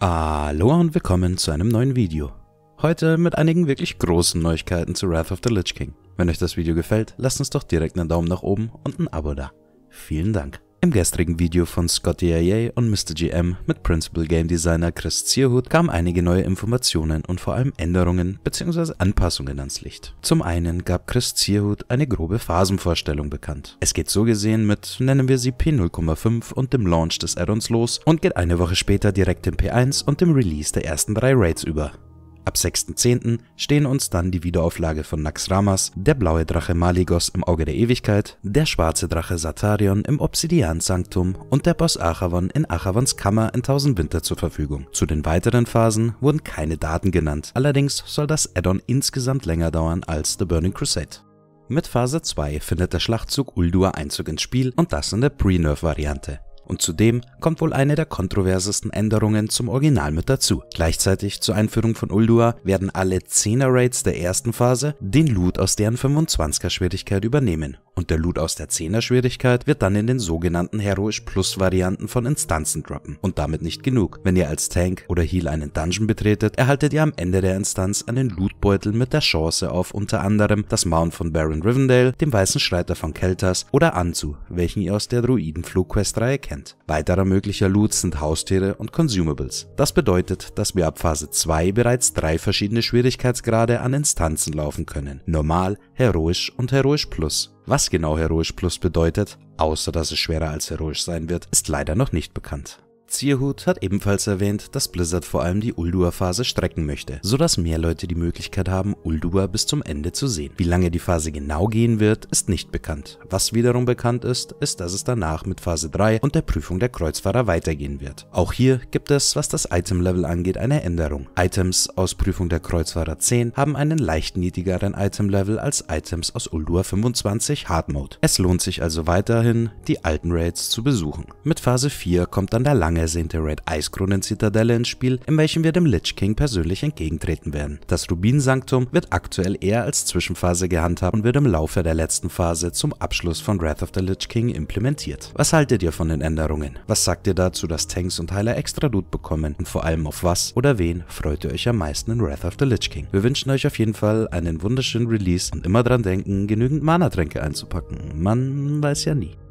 Hallo und willkommen zu einem neuen Video. Heute mit einigen wirklich großen Neuigkeiten zu Wrath of the Lich King. Wenn euch das Video gefällt, lasst uns doch direkt einen Daumen nach oben und ein Abo da. Vielen Dank. Im gestrigen Video von Scotty AA und Mr. GM mit Principal Game Designer Chris Zierhut kamen einige neue Informationen und vor allem Änderungen bzw. Anpassungen ans Licht. Zum einen gab Chris Zierhut eine grobe Phasenvorstellung bekannt. Es geht so gesehen mit, nennen wir sie P0,5 und dem Launch des Addons los und geht eine Woche später direkt in P1 und dem Release der ersten drei Raids über. Ab 6.10. stehen uns dann die Wiederauflage von Naxramas, der blaue Drache Maligos im Auge der Ewigkeit, der schwarze Drache Satarion im Obsidian-Sanktum und der Boss Achavon in Achavons Kammer in Winter zur Verfügung. Zu den weiteren Phasen wurden keine Daten genannt, allerdings soll das Addon insgesamt länger dauern als The Burning Crusade. Mit Phase 2 findet der Schlachtzug Uldua Einzug ins Spiel und das in der Pre-Nerf-Variante und zudem kommt wohl eine der kontroversesten Änderungen zum Original mit dazu. Gleichzeitig zur Einführung von Uldua werden alle 10er Raids der ersten Phase den Loot aus deren 25er Schwierigkeit übernehmen und der Loot aus der 10er Schwierigkeit wird dann in den sogenannten Heroisch Plus Varianten von Instanzen droppen. Und damit nicht genug. Wenn ihr als Tank oder Heal einen Dungeon betretet, erhaltet ihr am Ende der Instanz einen Lootbeutel mit der Chance auf unter anderem das Mount von Baron Rivendale, dem Weißen Schreiter von Keltas oder Anzu, welchen ihr aus der Druidenflugquest-Reihe kennt. Prozent. Weiterer möglicher Loot sind Haustiere und Consumables. Das bedeutet, dass wir ab Phase 2 bereits drei verschiedene Schwierigkeitsgrade an Instanzen laufen können. Normal, Heroisch und Heroisch Plus. Was genau Heroisch Plus bedeutet, außer dass es schwerer als Heroisch sein wird, ist leider noch nicht bekannt. Zierhut hat ebenfalls erwähnt, dass Blizzard vor allem die Uldua-Phase strecken möchte, sodass mehr Leute die Möglichkeit haben, Uldua bis zum Ende zu sehen. Wie lange die Phase genau gehen wird, ist nicht bekannt. Was wiederum bekannt ist, ist, dass es danach mit Phase 3 und der Prüfung der Kreuzfahrer weitergehen wird. Auch hier gibt es, was das Item-Level angeht, eine Änderung. Items aus Prüfung der Kreuzfahrer 10 haben einen leicht niedrigeren Item-Level als Items aus Uldua 25 Hard Mode. Es lohnt sich also weiterhin, die alten Raids zu besuchen. Mit Phase 4 kommt dann der lange ersehnte Red Ice Kronen Zitadelle ins Spiel, in welchem wir dem Lich King persönlich entgegentreten werden. Das Rubin Sanktum wird aktuell eher als Zwischenphase gehandhabt und wird im Laufe der letzten Phase zum Abschluss von Wrath of the Lich King implementiert. Was haltet ihr von den Änderungen? Was sagt ihr dazu, dass Tanks und Heiler extra Loot bekommen und vor allem auf was oder wen freut ihr euch am meisten in Wrath of the Lich King? Wir wünschen euch auf jeden Fall einen wunderschönen Release und immer dran denken, genügend Mana-Tränke einzupacken. Man weiß ja nie.